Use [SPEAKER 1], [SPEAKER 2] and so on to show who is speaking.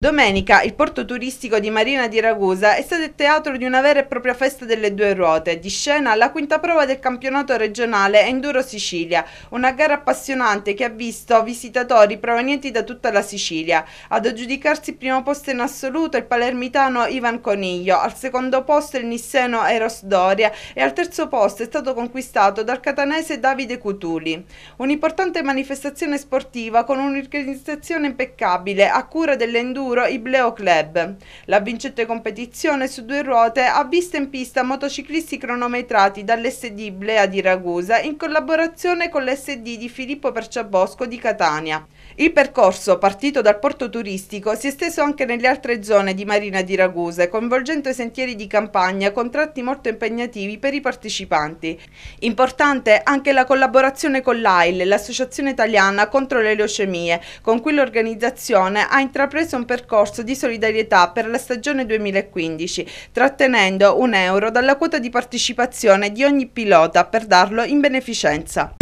[SPEAKER 1] Domenica il porto turistico di Marina di Ragusa è stato il teatro di una vera e propria festa delle due ruote, di scena la quinta prova del campionato regionale Enduro Sicilia, una gara appassionante che ha visto visitatori provenienti da tutta la Sicilia. Ad aggiudicarsi il primo posto in assoluto il palermitano Ivan Coniglio, al secondo posto il nisseno Eros Doria e al terzo posto è stato conquistato dal catanese Davide Cutuli. Un'importante manifestazione sportiva con un'organizzazione impeccabile a cura dell'enduro futuro Ibleo Club. La vincente competizione su due ruote ha visto in pista motociclisti cronometrati dall'SD Iblea di Ragusa in collaborazione con l'SD di Filippo Perciabosco di Catania. Il percorso, partito dal porto turistico, si è esteso anche nelle altre zone di Marina di Ragusa, coinvolgendo i sentieri di campagna con tratti molto impegnativi per i partecipanti. Importante anche la collaborazione con l'AIL, l'Associazione Italiana contro le leucemie, con cui l'organizzazione ha intrapreso un percorso percorso di solidarietà per la stagione 2015, trattenendo un euro dalla quota di partecipazione di ogni pilota per darlo in beneficenza.